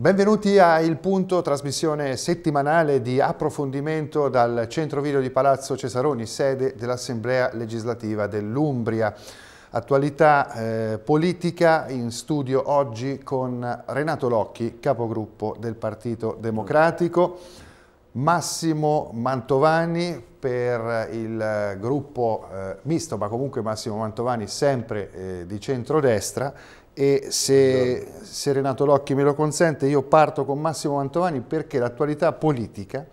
Benvenuti a Il Punto, trasmissione settimanale di approfondimento dal Centro Video di Palazzo Cesaroni, sede dell'Assemblea legislativa dell'Umbria. Attualità eh, politica in studio oggi con Renato Locchi, capogruppo del Partito Democratico, Massimo Mantovani per il gruppo eh, misto, ma comunque Massimo Mantovani sempre eh, di centrodestra, e se, se, Renato Locchi me lo consente io parto con Massimo Mantovani perché l'attualità politica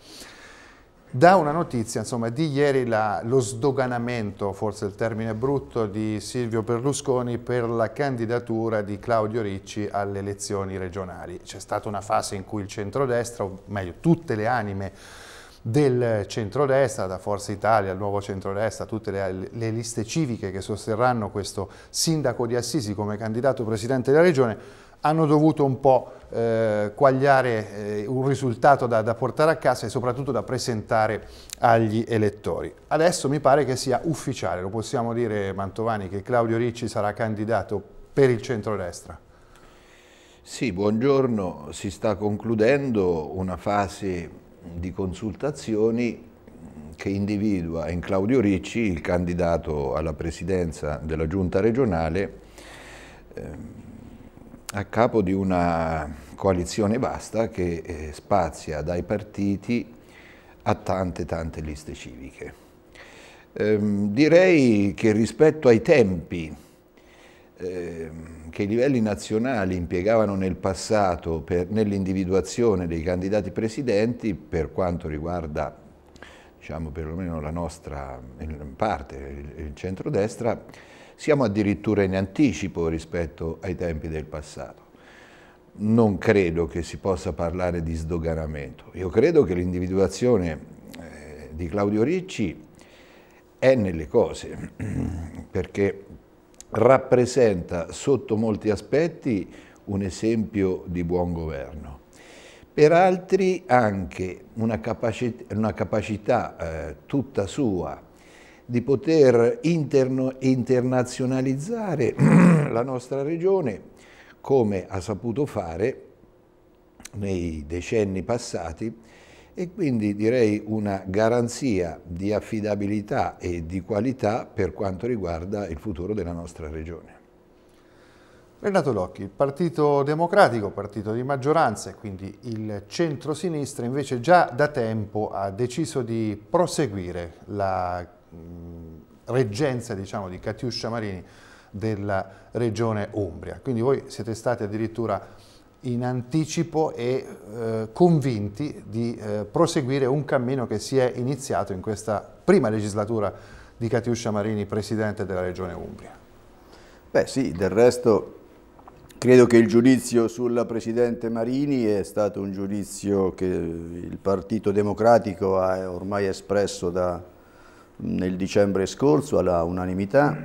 dà una notizia insomma, di ieri la, lo sdoganamento, forse il termine brutto, di Silvio Berlusconi per la candidatura di Claudio Ricci alle elezioni regionali. C'è stata una fase in cui il centrodestra, o meglio tutte le anime del centrodestra, da Forza Italia il Nuovo Centrodestra, tutte le, le, liste civiche che sosterranno questo sindaco di Assisi come candidato presidente della regione, hanno dovuto un po' eh, quagliare eh, un risultato da, da, portare a casa e soprattutto da presentare agli elettori. Adesso mi pare che sia ufficiale, lo possiamo dire Mantovani, che Claudio Ricci sarà candidato per il centrodestra. Sì, buongiorno. Si sta concludendo una fase di consultazioni mm, che individua in Claudio Ricci, il candidato alla presidenza della giunta regionale, ehm, a capo di una coalizione vasta che eh, spazia dai partiti a tante tante liste civiche. Ehm, direi che rispetto ai tempi Ehm, che i livelli nazionali impiegavano nel passato nell'individuazione dei candidati presidenti per quanto riguarda diciamo perlomeno la nostra parte, il, il centrodestra, siamo addirittura in anticipo rispetto ai tempi del passato. Non credo che si possa parlare di sdoganamento. Io credo che l'individuazione eh, di Claudio Ricci è nelle cose, perché rappresenta sotto molti aspetti un esempio di buon governo. Per altri anche una capacità, una capacità eh, tutta sua di poter interno, internazionalizzare la nostra regione come ha saputo fare nei decenni passati e quindi direi una garanzia di affidabilità e di qualità per quanto riguarda il futuro della nostra regione. Renato Locchi, il Partito Democratico, partito di maggioranza e quindi il centro-sinistra invece già da tempo ha deciso di proseguire la mm, reggenza diciamo, di Catiuscia Marini della regione Umbria. Quindi voi siete stati addirittura in anticipo e eh, convinti di eh, proseguire un cammino che si è iniziato in questa prima legislatura di Catiuscia Marini, Presidente della Regione Umbria. Beh sì, del resto credo che il giudizio sulla Presidente Marini è stato un giudizio che il Partito Democratico ha ormai espresso da, nel dicembre scorso alla unanimità,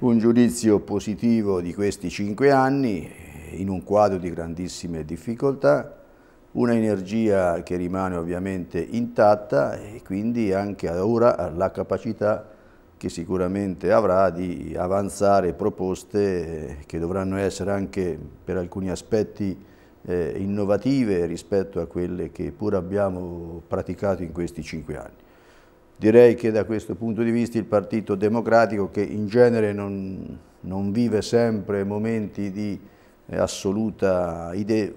un giudizio positivo di questi cinque anni in un quadro di grandissime difficoltà, una energia che rimane ovviamente intatta e quindi anche ora la capacità che sicuramente avrà di avanzare proposte eh, che dovranno essere anche per alcuni aspetti eh, innovative rispetto a quelle che pur abbiamo praticato in questi cinque anni. Direi che da questo punto di vista il Partito Democratico, che in genere non, non vive sempre momenti di eh, assoluta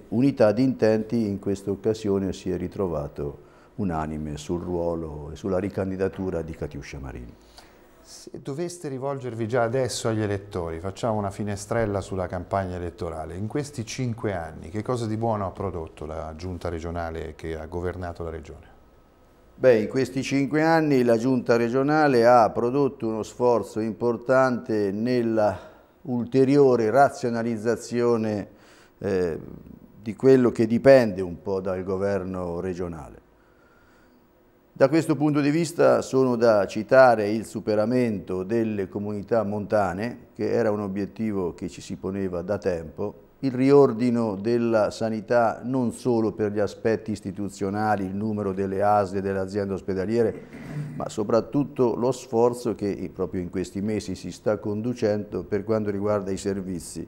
unità di intenti, in questa occasione si è ritrovato unanime sul ruolo e sulla ricandidatura di Catiuscia Marini. Se doveste rivolgervi già adesso agli elettori, facciamo una finestrella sulla campagna elettorale, in questi cinque anni che cosa di buono ha prodotto la giunta regionale che ha governato la regione? Beh, in questi cinque anni la giunta regionale ha prodotto uno sforzo importante nella ulteriore razionalizzazione eh, di quello che dipende un po' dal governo regionale. Da questo punto di vista sono da citare il superamento delle comunità montane, che era un obiettivo che ci si poneva da tempo, il riordino della sanità non solo per gli aspetti istituzionali, il numero delle ASD, delle aziende ospedaliere, ma soprattutto lo sforzo che proprio in questi mesi si sta conducendo per quanto riguarda i servizi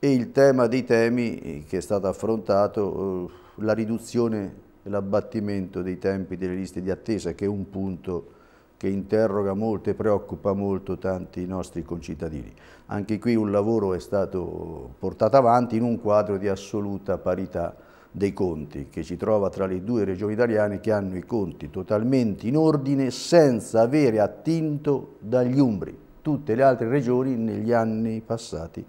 e il tema dei temi eh, che è stato affrontato, eh, la riduzione e l'abbattimento dei tempi delle liste di attesa che è un punto che interroga molto e preoccupa molto tanti nostri concittadini. Anche qui un lavoro è stato portato avanti in un quadro di assoluta parità dei conti, che ci trova tra le due regioni italiane che hanno i conti totalmente in ordine senza avere attinto dagli umbri. Tutte le altre regioni negli anni passati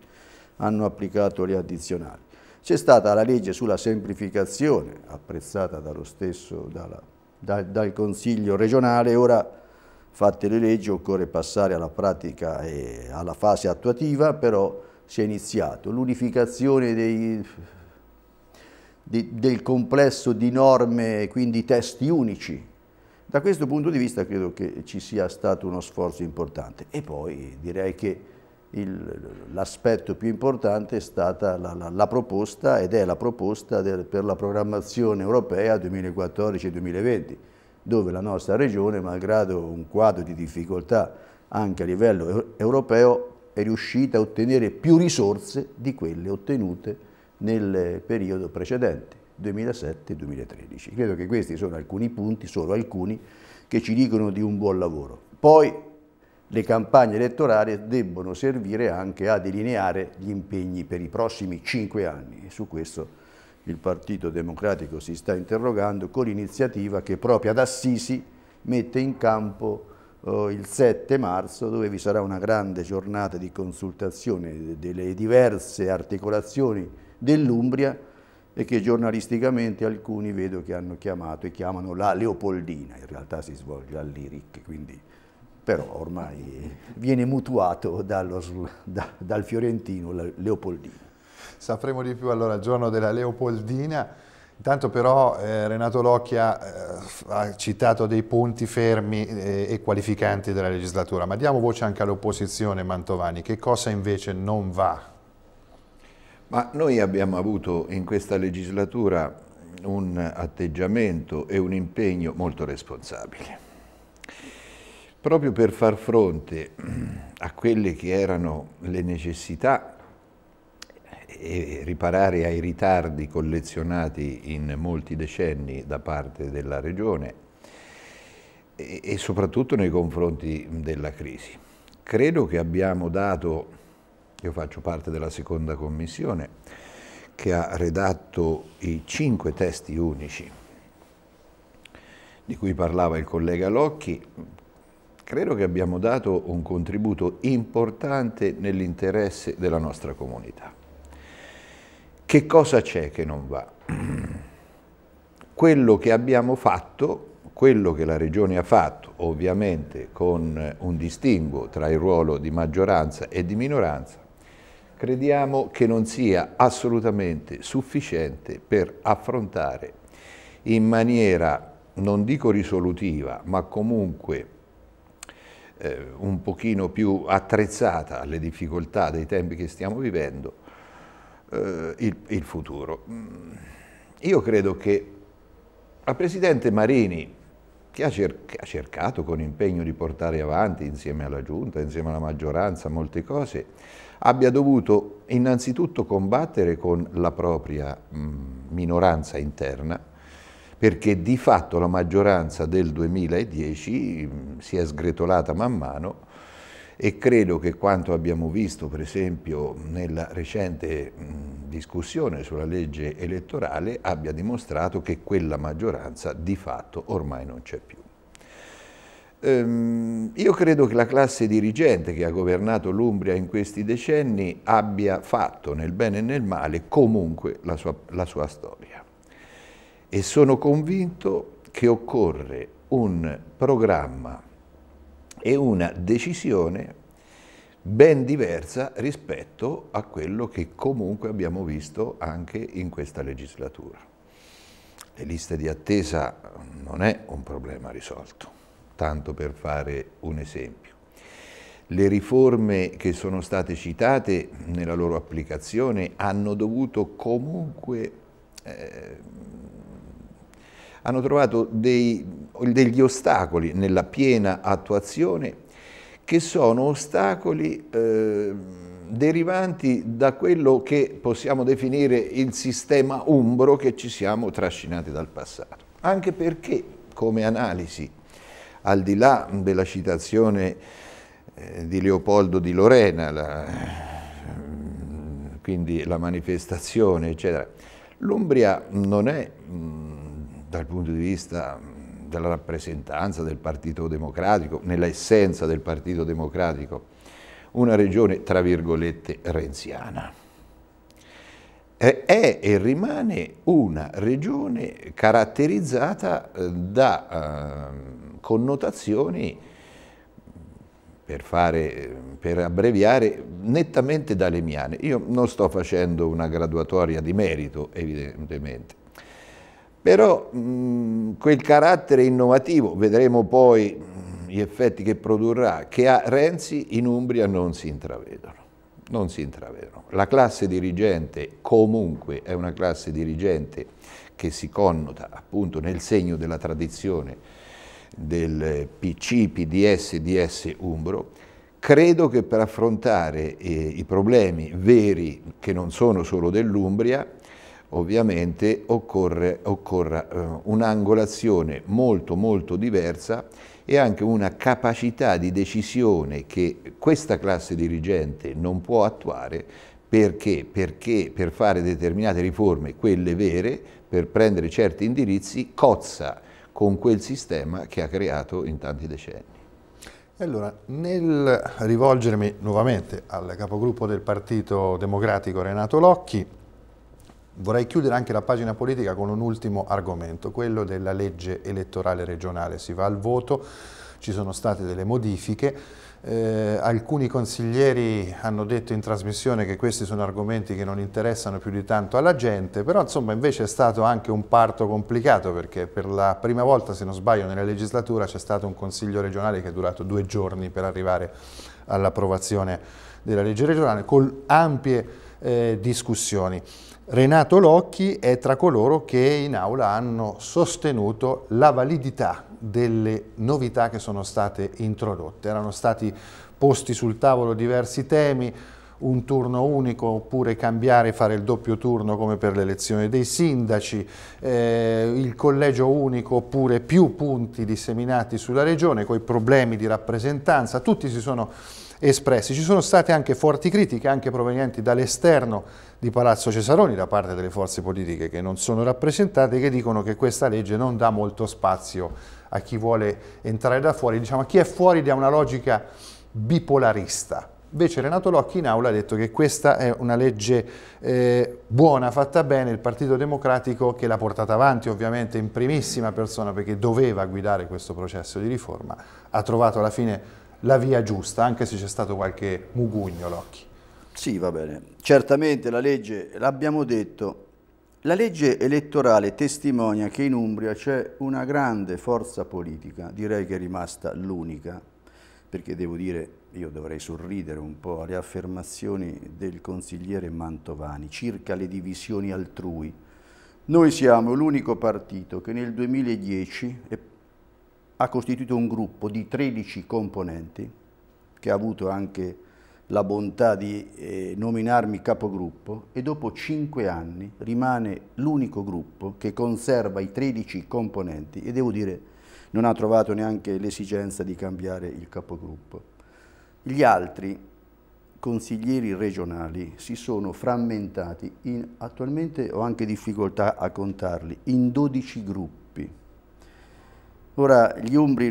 hanno applicato le addizionali. C'è stata la legge sulla semplificazione, apprezzata dallo stesso, dalla, dal, dal Consiglio regionale, ora Fatte le leggi occorre passare alla pratica e alla fase attuativa, però si è iniziato. L'unificazione del complesso di norme, quindi testi unici. Da questo punto di vista credo che ci sia stato uno sforzo importante. E poi direi che l'aspetto più importante è stata la, la, la proposta ed è la proposta del, per la programmazione europea 2014-2020 dove la nostra regione, malgrado un quadro di difficoltà anche a livello europeo, è riuscita a ottenere più risorse di quelle ottenute nel periodo precedente, 2007-2013. Credo che questi sono alcuni punti, solo alcuni, che ci dicono di un buon lavoro. Poi le campagne elettorali debbono servire anche a delineare gli impegni per i prossimi cinque anni e su questo il Partito Democratico si sta interrogando con l'iniziativa che proprio ad Assisi mette in campo eh, il 7 marzo dove vi sarà una grande giornata di consultazione delle diverse articolazioni dell'Umbria e che giornalisticamente alcuni vedo che hanno chiamato e chiamano la Leopoldina, in realtà si svolge all'Iric, quindi però ormai viene mutuato dallo, da, dal fiorentino Leopoldina sapremo di più allora il giorno della Leopoldina. Intanto però eh, Renato Locchia eh, ha citato dei punti fermi eh, e qualificanti della legislatura, ma diamo voce anche all'opposizione Mantovani, che cosa invece non va? Ma noi abbiamo avuto in questa legislatura un atteggiamento e un impegno molto responsabile. Proprio per far fronte a quelle che erano le necessità e riparare ai ritardi collezionati in molti decenni da parte della Regione e, e soprattutto nei confronti della crisi. Credo che abbiamo dato, io faccio parte della seconda commissione, che ha redatto i cinque testi unici di cui parlava il collega Locchi, credo che abbiamo dato un contributo importante nell'interesse della nostra comunità. Che cosa c'è che non va? Quello che abbiamo fatto, quello che la Regione ha fatto, ovviamente con eh, un distinguo tra il ruolo di maggioranza e di minoranza, crediamo che non sia assolutamente sufficiente per affrontare in maniera, non dico risolutiva, ma comunque eh, un pochino più attrezzata alle difficoltà dei tempi che stiamo vivendo, eh, il, il futuro. Mm, io credo che la Presidente Marini, che ha, cercato con impegno di portare avanti insieme alla Giunta, insieme alla maggioranza, molte cose, abbia dovuto innanzitutto combattere con la propria mm, minoranza interna, perché di fatto la maggioranza del 2010 mm, si è sgretolata man mano e credo che quanto abbiamo visto per esempio nella recente discussione sulla legge elettorale abbia dimostrato che quella maggioranza di fatto ormai non c'è più. Ehm, io credo che la classe dirigente che ha governato l'Umbria in questi decenni abbia fatto nel bene e nel male comunque la sua, la sua storia e sono convinto che occorre un programma è una decisione ben diversa rispetto a quello che comunque abbiamo visto anche in questa legislatura. Le liste di attesa non è un problema risolto, tanto per fare un esempio. Le riforme che sono state citate nella loro applicazione hanno dovuto comunque eh, hanno trovato dei, degli ostacoli nella piena attuazione che sono ostacoli eh, derivanti da quello che possiamo definire il sistema umbro che ci siamo trascinati dal passato. Anche perché, come analisi, al di là della citazione eh, di Leopoldo di Lorena, la, quindi la manifestazione, eccetera, l'Umbria non è... Mh, mm, dal punto di vista della rappresentanza del Partito Democratico, nell'essenza del Partito Democratico, una regione, tra virgolette, renziana. Eh, è e rimane una regione caratterizzata eh, da ehm, connotazioni, per, fare, per abbreviare, nettamente dalemiane. Io non sto facendo una graduatoria di merito, evidentemente, però mh, mm, quel carattere innovativo, vedremo poi mm, gli effetti che produrrà, che ha Renzi in Umbria non si intravedono. Non si intravedono. La classe dirigente comunque è una classe dirigente che si connota appunto nel segno della tradizione del PC, PDS, DS Umbro, credo che per affrontare eh, i problemi veri che non sono solo dell'Umbria ovviamente occorre, occorra eh, un'angolazione molto molto diversa e anche una capacità di decisione che questa classe dirigente non può attuare perché? Perché per fare determinate riforme, quelle vere, per prendere certi indirizzi, cozza con quel sistema che ha creato in tanti decenni. Allora, nel rivolgermi nuovamente al capogruppo del Partito Democratico Renato Locchi, Vorrei chiudere anche la pagina politica con un ultimo argomento, quello della legge elettorale regionale. Si va al voto, ci sono state delle modifiche, eh, alcuni consiglieri hanno detto in trasmissione che questi sono argomenti che non interessano più di tanto alla gente, però insomma invece è stato anche un parto complicato perché per la prima volta, se non sbaglio, nella legislatura c'è stato un consiglio regionale che è durato due giorni per arrivare all'approvazione della legge regionale con ampie eh, discussioni. Renato Locchi è tra coloro che in aula hanno sostenuto la validità delle novità che sono state introdotte. Erano stati posti sul tavolo diversi temi, un turno unico oppure cambiare fare il doppio turno come per l'elezione dei sindaci, eh, il collegio unico oppure più punti disseminati sulla regione, con i problemi di rappresentanza, tutti si sono espressi. Ci sono state anche forti critiche, anche provenienti dall'esterno di Palazzo Cesaroni, da parte delle forze politiche che non sono rappresentate, che dicono che questa legge non dà molto spazio a chi vuole entrare da fuori, diciamo a chi è fuori da una logica bipolarista. Invece Renato Locchi in aula ha detto che questa è una legge eh, buona, fatta bene, il Partito Democratico che l'ha portata avanti ovviamente in primissima persona perché doveva guidare questo processo di riforma, ha trovato alla fine la via giusta, anche se c'è stato qualche mugugno, Locchi. Sì, va bene. Certamente la legge, l'abbiamo detto, la legge elettorale testimonia che in Umbria c'è una grande forza politica, direi che è rimasta l'unica, perché devo dire, io dovrei sorridere un po' alle affermazioni del consigliere Mantovani circa le divisioni altrui. Noi siamo l'unico partito che nel 2010 è ha costituito un gruppo di 13 componenti che ha avuto anche la bontà di eh, nominarmi capogruppo e dopo 5 anni rimane l'unico gruppo che conserva i 13 componenti e devo dire non ha trovato neanche l'esigenza di cambiare il capogruppo. Gli altri consiglieri regionali si sono frammentati, in, attualmente ho anche difficoltà a contarli, in 12 gruppi Ora gli Umbri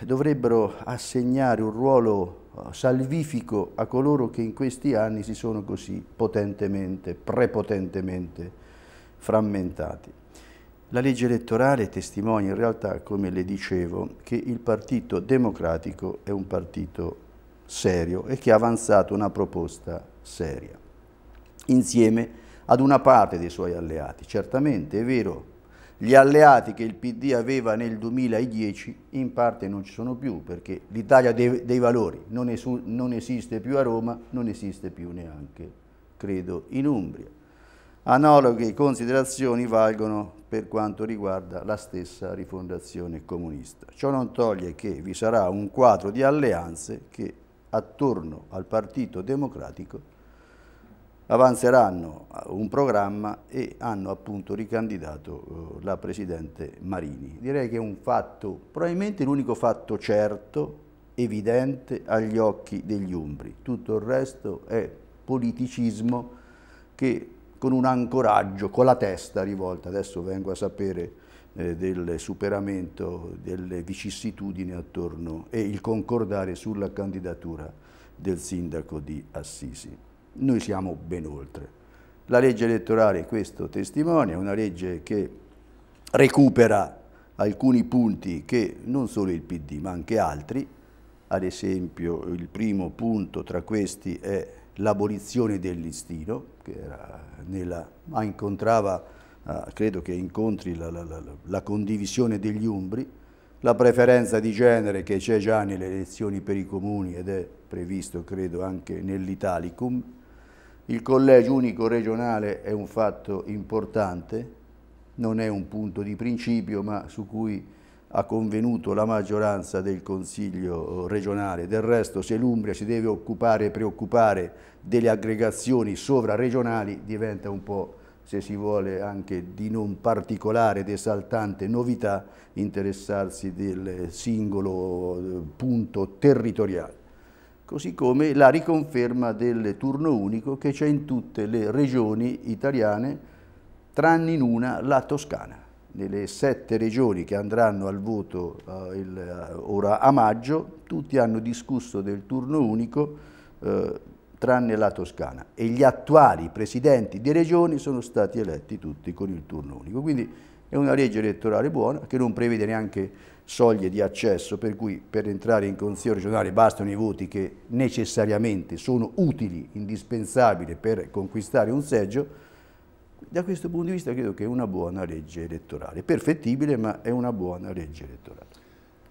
dovrebbero assegnare un ruolo eh, salvifico a coloro che in questi anni si sono così potentemente, prepotentemente frammentati. La legge elettorale testimonia in realtà, come le dicevo, che il Partito Democratico è un partito serio e che ha avanzato una proposta seria, insieme ad una parte dei suoi alleati. Certamente è vero gli alleati che il PD aveva nel 2010 in parte non ci sono più perché l'Italia dei, dei, valori non, esu, non esiste più a Roma, non esiste più neanche, credo, in Umbria. Analoghe considerazioni valgono per quanto riguarda la stessa rifondazione comunista. Ciò non toglie che vi sarà un quadro di alleanze che attorno al Partito Democratico avanzeranno un programma e hanno appunto ricandidato eh, la Presidente Marini. Direi che è un fatto, probabilmente l'unico fatto certo, evidente agli occhi degli Umbri. Tutto il resto è politicismo che con un ancoraggio, con la testa rivolta, adesso vengo a sapere eh, del superamento delle vicissitudini attorno e il concordare sulla candidatura del sindaco di Assisi. Noi siamo ben oltre. La legge elettorale, questo testimonia, è una legge che recupera alcuni punti che non solo il PD ma anche altri, ad esempio il primo punto tra questi è l'abolizione del listino, che nella, incontrava, ah, credo che incontri la, la, la, la condivisione degli umbri, la preferenza di genere che c'è già nelle elezioni per i comuni ed è previsto credo anche nell'Italicum, il collegio unico regionale è un fatto importante, non è un punto di principio, ma su cui ha convenuto la maggioranza del Consiglio regionale. Del resto, se l'Umbria si deve occupare e preoccupare delle aggregazioni sovraregionali, diventa un po' se si vuole anche di non particolare ed esaltante novità interessarsi del singolo eh, punto territoriale così come la riconferma del turno unico che c'è in tutte le regioni italiane, tranne in una, la Toscana. Nelle sette regioni che andranno al voto eh, il, eh, ora a maggio, tutti hanno discusso del turno unico, eh, tranne la Toscana. E gli attuali presidenti di regioni sono stati eletti tutti con il turno unico. Quindi è una legge elettorale buona che non prevede neanche soglie di accesso per cui per entrare in consiglio regionale bastano i voti che necessariamente sono utili, indispensabili per conquistare un seggio, da questo punto di vista credo che è una buona legge elettorale, perfettibile ma è una buona legge elettorale.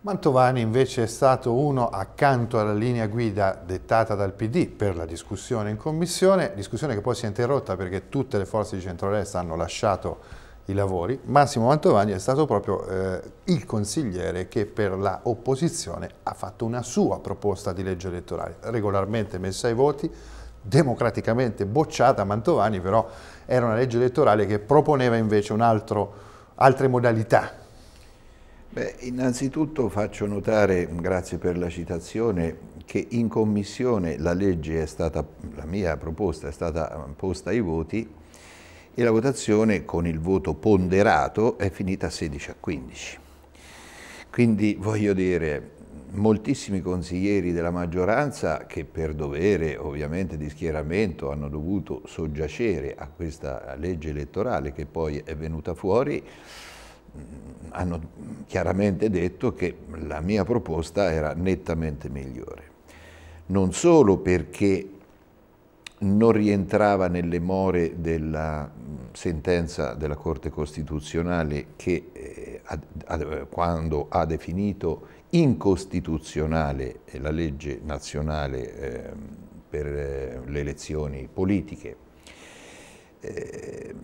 Mantovani invece è stato uno accanto alla linea guida dettata dal PD per la discussione in commissione, discussione che poi si è interrotta perché tutte le forze di centro centrodestra hanno lasciato i lavori, Massimo Mantovani è stato proprio eh, il consigliere che per la opposizione ha fatto una sua proposta di legge elettorale, regolarmente messa ai voti, democraticamente bocciata Mantovani, però era una legge elettorale che proponeva invece altro, altre modalità. Beh, innanzitutto faccio notare, grazie per la citazione, che in commissione la legge è stata, la mia proposta è stata eh, posta ai voti e la votazione con il voto ponderato è finita 16 a 15. Quindi voglio dire, moltissimi consiglieri della maggioranza che per dovere ovviamente di schieramento hanno dovuto soggiacere a questa legge elettorale che poi è venuta fuori, mm, hanno chiaramente detto che la mia proposta era nettamente migliore. Non solo perché non rientrava nelle more della sentenza della Corte Costituzionale che eh, a, a, quando ha definito incostituzionale eh, la legge nazionale eh, per eh, le elezioni politiche. Ehm,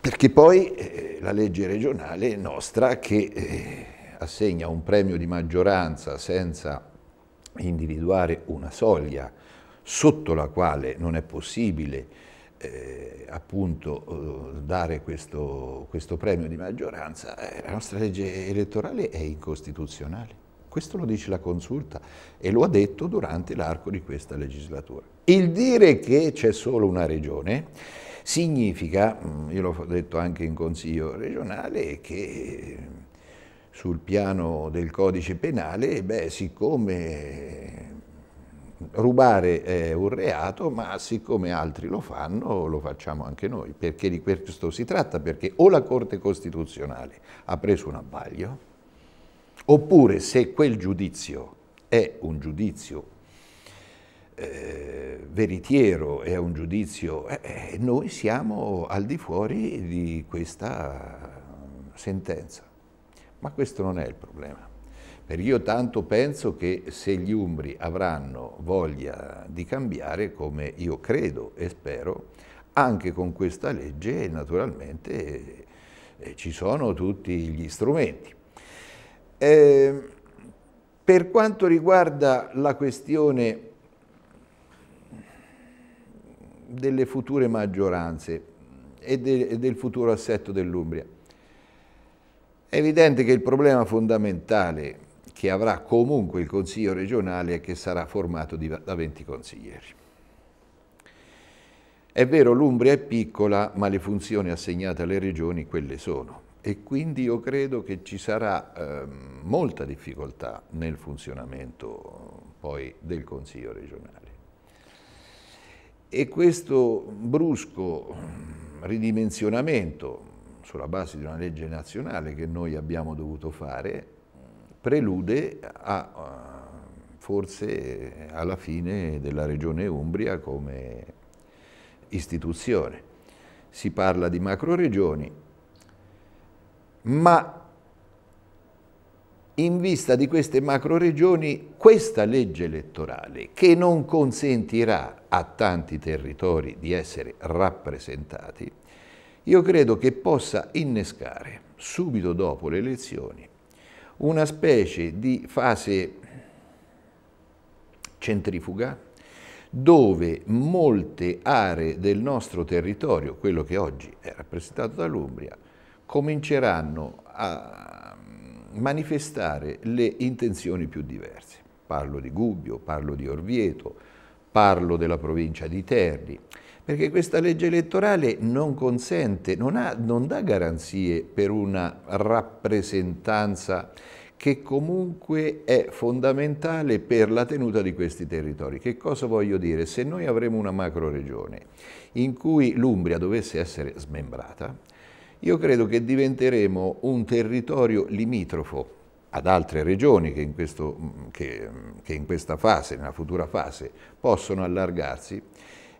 perché poi eh, la legge regionale nostra che eh, assegna un premio di maggioranza senza individuare una soglia sotto la quale non è possibile eh, appunto eh, dare questo, questo premio di maggioranza, eh, la nostra legge elettorale è incostituzionale. Questo lo dice la consulta e lo ha detto durante l'arco di questa legislatura. Il dire che c'è solo una regione significa, mm, io l'ho detto anche in consiglio regionale, che sul piano del codice penale, beh, siccome rubare è eh, un reato, ma siccome altri lo fanno, lo facciamo anche noi, perché di questo si tratta, perché o la Corte Costituzionale ha preso un abbaglio, oppure se quel giudizio è un giudizio eh, veritiero, è un giudizio, eh, eh noi siamo al di fuori di questa mm, sentenza. Ma questo non è il problema. Perché io tanto penso che se gli Umbri avranno voglia di cambiare, come io credo e spero, anche con questa legge naturalmente eh, ci sono tutti gli strumenti. Eh, per quanto riguarda la questione delle future maggioranze e, de, e del futuro assetto dell'Umbria, è evidente che il problema fondamentale che avrà comunque il Consiglio regionale e che sarà formato da 20 consiglieri. È vero, l'Umbria è piccola, ma le funzioni assegnate alle regioni quelle sono e quindi io credo che ci sarà eh, molta difficoltà nel funzionamento poi del Consiglio regionale. E questo brusco ehm, ridimensionamento sulla base di una legge nazionale che noi abbiamo dovuto fare prelude a, forse alla fine della regione Umbria come istituzione. Si parla di macro regioni, ma in vista di queste macro regioni questa legge elettorale che non consentirà a tanti territori di essere rappresentati, io credo che possa innescare subito dopo le elezioni una specie di fase centrifuga dove molte aree del nostro territorio, quello che oggi è rappresentato dall'Umbria, cominceranno a manifestare le intenzioni più diverse. Parlo di Gubbio, parlo di Orvieto, parlo della provincia di Terni, perché questa legge elettorale non consente, non, ha, non dà garanzie per una rappresentanza che comunque è fondamentale per la tenuta di questi territori. Che cosa voglio dire? Se noi avremo una macro regione in cui l'Umbria dovesse essere smembrata, io credo che diventeremo un territorio limitrofo ad altre regioni che in, questo, che, che in questa fase, nella futura fase, possono allargarsi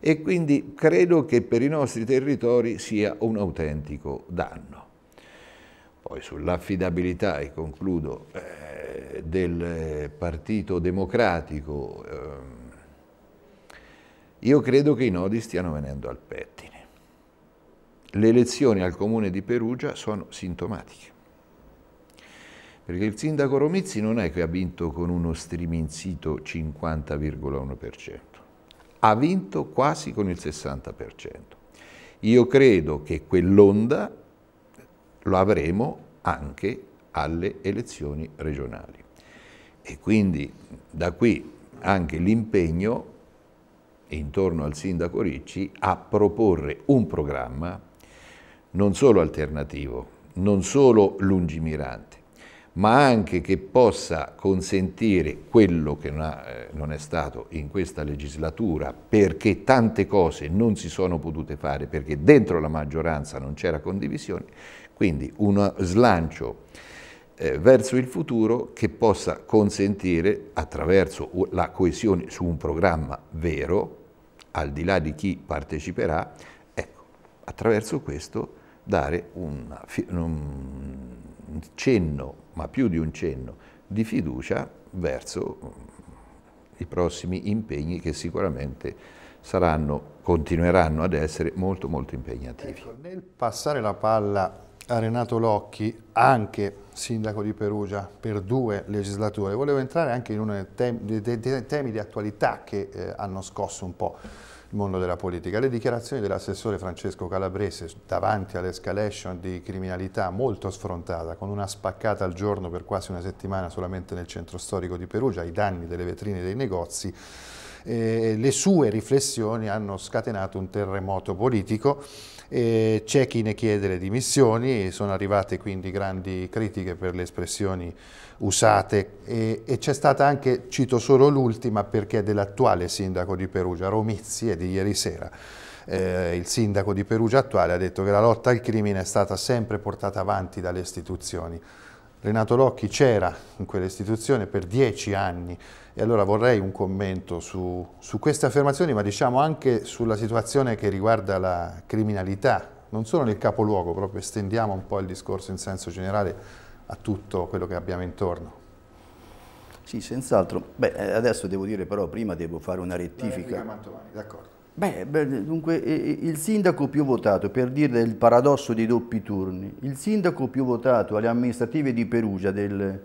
e quindi credo che per i nostri territori sia un autentico danno. Poi sull'affidabilità, e concludo, eh, del Partito Democratico, eh, io credo che i nodi stiano venendo al pettine. Le elezioni al Comune di Perugia sono sintomatiche perché il sindaco Romizzi non è che ha vinto con uno striminzito 50,1% ha vinto quasi con il 60%. Io credo che quell'onda lo avremo anche alle elezioni regionali. E quindi da qui anche l'impegno intorno al sindaco Ricci a proporre un programma non solo alternativo, non solo lungimirante, ma anche che possa consentire quello che non, ha, eh, non, è stato in questa legislatura, perché tante cose non si sono potute fare, perché dentro la maggioranza non c'era condivisione, quindi uno slancio eh, verso il futuro che possa consentire attraverso la coesione su un programma vero, al di là di chi parteciperà, ecco, attraverso questo dare un, un cenno ma più di un cenno, di fiducia verso mm, i prossimi impegni che sicuramente saranno, continueranno ad essere molto molto impegnativi. Ecco, nel passare la palla a Renato Locchi, anche sindaco di Perugia per due legislature, volevo entrare anche in uno dei temi di attualità che eh, hanno scosso un po' mondo della politica. Le dichiarazioni dell'assessore Francesco Calabrese davanti all'escalation di criminalità molto sfrontata, con una spaccata al giorno per quasi una settimana solamente nel centro storico di Perugia, ai danni delle vetrine dei negozi, eh, le sue riflessioni hanno scatenato un terremoto politico e c'è chi ne chiede le dimissioni, sono arrivate quindi grandi critiche per le espressioni usate e, e c'è stata anche, cito solo l'ultima perché è dell'attuale sindaco di Perugia, Romizzi, è di ieri sera. Eh, il sindaco di Perugia attuale ha detto che la lotta al crimine è stata sempre portata avanti dalle istituzioni. Renato Locchi c'era in quell'istituzione per dieci anni, e allora vorrei un commento su, su queste affermazioni, ma diciamo anche sulla situazione che riguarda la criminalità, non solo nel capoluogo, proprio estendiamo un po' il discorso in senso generale a tutto quello che abbiamo intorno. Sì, senz'altro. Beh, eh, adesso devo dire però, prima devo fare una rettifica. d'accordo. Beh, beh, dunque, eh, eh, il sindaco più votato, per dire il paradosso dei doppi turni, il sindaco più votato alle amministrative di Perugia del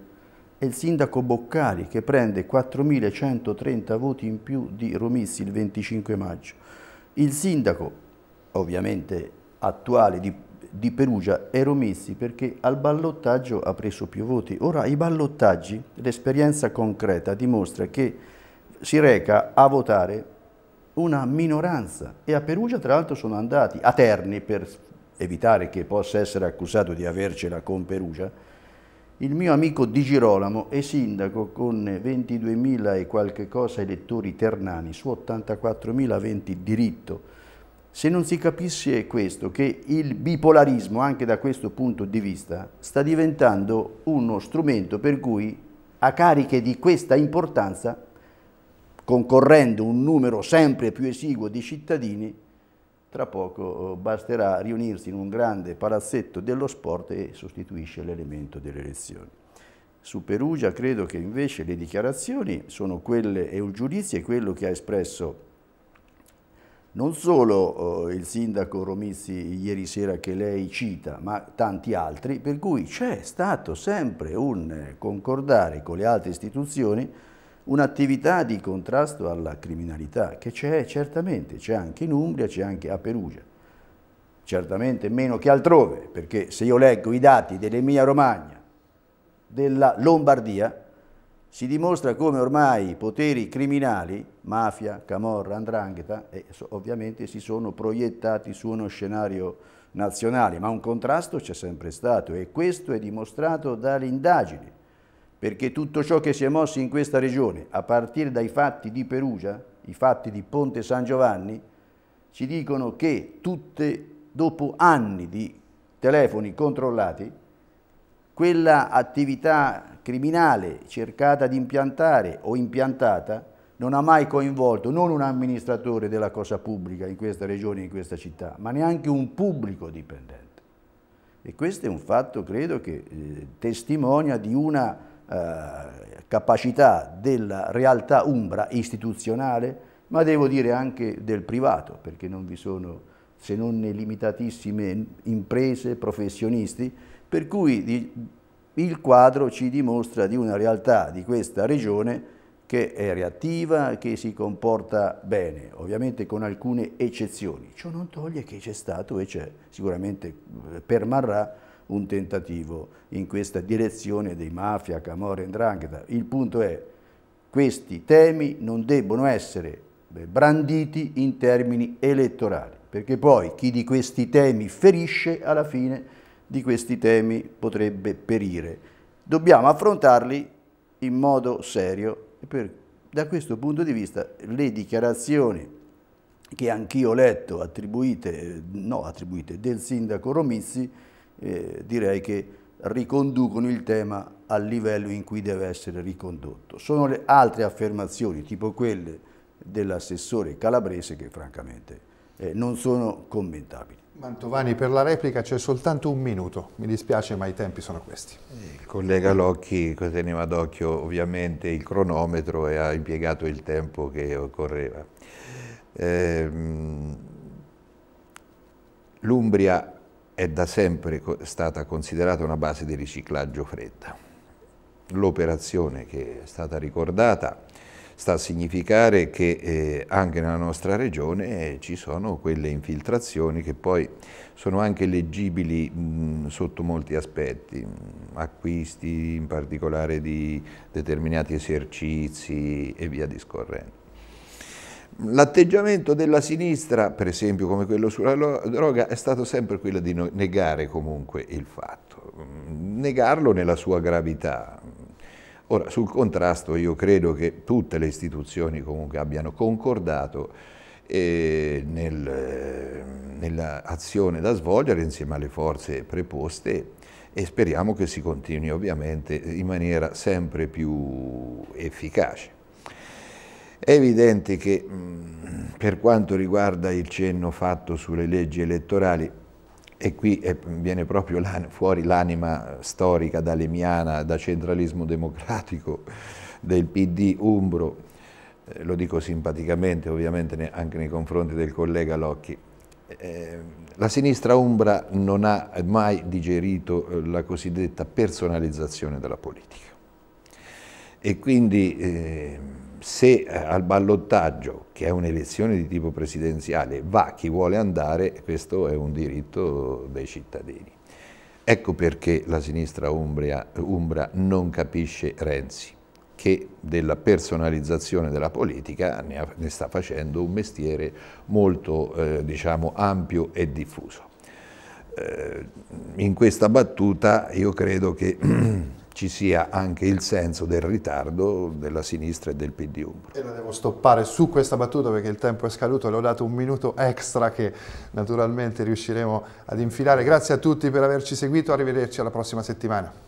è il sindaco Boccari che prende 4.130 voti in più di Romissi il 25 maggio. Il sindaco, ovviamente attuale di, di Perugia, è Romissi perché al ballottaggio ha preso più voti. Ora i ballottaggi, l'esperienza concreta dimostra che si reca a votare una minoranza e a Perugia tra l'altro sono andati a Terni per evitare che possa essere accusato di avercela con Perugia il mio amico Di Girolamo è sindaco con 22.000 e qualche cosa elettori ternani su 84.000 aventi diritto. Se non si capisse questo, che il bipolarismo, anche da questo punto di vista, sta diventando uno strumento per cui a cariche di questa importanza, concorrendo un numero sempre più esiguo di cittadini, tra poco eh, basterà riunirsi in un grande palazzetto dello sport e sostituisce l'elemento delle elezioni. Su Perugia credo che invece le dichiarazioni sono quelle e un giudizio è quello che ha espresso non solo eh, il sindaco Romizzi ieri sera che lei cita, ma tanti altri, per cui c'è stato sempre un eh, concordare con le altre istituzioni un'attività di contrasto alla criminalità che c'è certamente, c'è anche in Umbria, c'è anche a Perugia, certamente meno che altrove, perché se io leggo i dati dell'Emilia Romagna, della Lombardia, si dimostra come ormai i poteri criminali, mafia, camorra, andrangheta, eh, ovviamente si sono proiettati su uno scenario nazionale, ma un contrasto c'è sempre stato e questo è dimostrato dalle indagini perché tutto ciò che si è mosso in questa regione, a partire dai fatti di Perugia, i fatti di Ponte San Giovanni, ci dicono che tutte, dopo anni di telefoni controllati, quella attività criminale cercata di impiantare o impiantata non ha mai coinvolto non un amministratore della cosa pubblica in questa regione, in questa città, ma neanche un pubblico dipendente. E questo è un fatto, credo, che eh, testimonia di una eh, capacità della realtà umbra istituzionale, ma devo dire anche del privato, perché non vi sono se non limitatissime imprese, professionisti, per cui il quadro ci dimostra di una realtà di questa regione che è reattiva, che si comporta bene, ovviamente con alcune eccezioni. Ciò non toglie che c'è stato e c'è, sicuramente eh, permarrà, un tentativo in questa direzione dei mafia, camorra e ndrangheta. Il punto è questi temi non debbono essere branditi in termini elettorali, perché poi chi di questi temi ferisce alla fine di questi temi potrebbe perire. Dobbiamo affrontarli in modo serio e per, da questo punto di vista le dichiarazioni che anch'io ho letto attribuite, no, attribuite del sindaco Romizzi eh, direi che riconducono il tema al livello in cui deve essere ricondotto. Sono le altre affermazioni, tipo quelle dell'assessore calabrese, che francamente eh, non sono commentabili. Mantovani, per la replica c'è soltanto un minuto, mi dispiace ma i tempi sono questi. Il collega Locchi teneva d'occhio ovviamente il cronometro e ha impiegato il tempo che occorreva. Eh, L'Umbria è da sempre stata considerata una base di riciclaggio fredda. L'operazione che è stata ricordata sta a significare che eh, anche nella nostra regione eh, ci sono quelle infiltrazioni che poi sono anche leggibili mh, sotto molti aspetti, acquisti in particolare di determinati esercizi e via discorrendo. L'atteggiamento della sinistra, per esempio come quello sulla droga, è stato sempre quello di negare comunque il fatto, mm, negarlo nella sua gravità. Ora, sul contrasto io credo che tutte le istituzioni comunque abbiano concordato eh, nel, nell'azione da svolgere insieme alle forze preposte e speriamo che si continui ovviamente in maniera sempre più efficace. È evidente che mm, per quanto riguarda il cenno fatto sulle leggi elettorali, e qui viene proprio fuori l'anima storica da Lemiana, da centralismo democratico del PD Umbro, eh, lo dico simpaticamente ovviamente anche nei confronti del collega Locchi, eh, la sinistra umbra non ha mai digerito eh, la cosiddetta personalizzazione della politica e quindi se eh, al ballottaggio, che è un'elezione di tipo presidenziale, va chi vuole andare, questo è un diritto dei cittadini. Ecco perché la sinistra umbria, umbra non capisce Renzi, che della personalizzazione della politica ne, ha, ne sta facendo un mestiere molto eh, diciamo, ampio e diffuso. Eh, in questa battuta io credo che ci sia anche il senso del ritardo della sinistra e del PD Umbro. E la devo stoppare su questa battuta perché il tempo è scaduto, le ho dato un minuto extra che naturalmente riusciremo ad infilare. Grazie a tutti per averci seguito, arrivederci alla prossima settimana.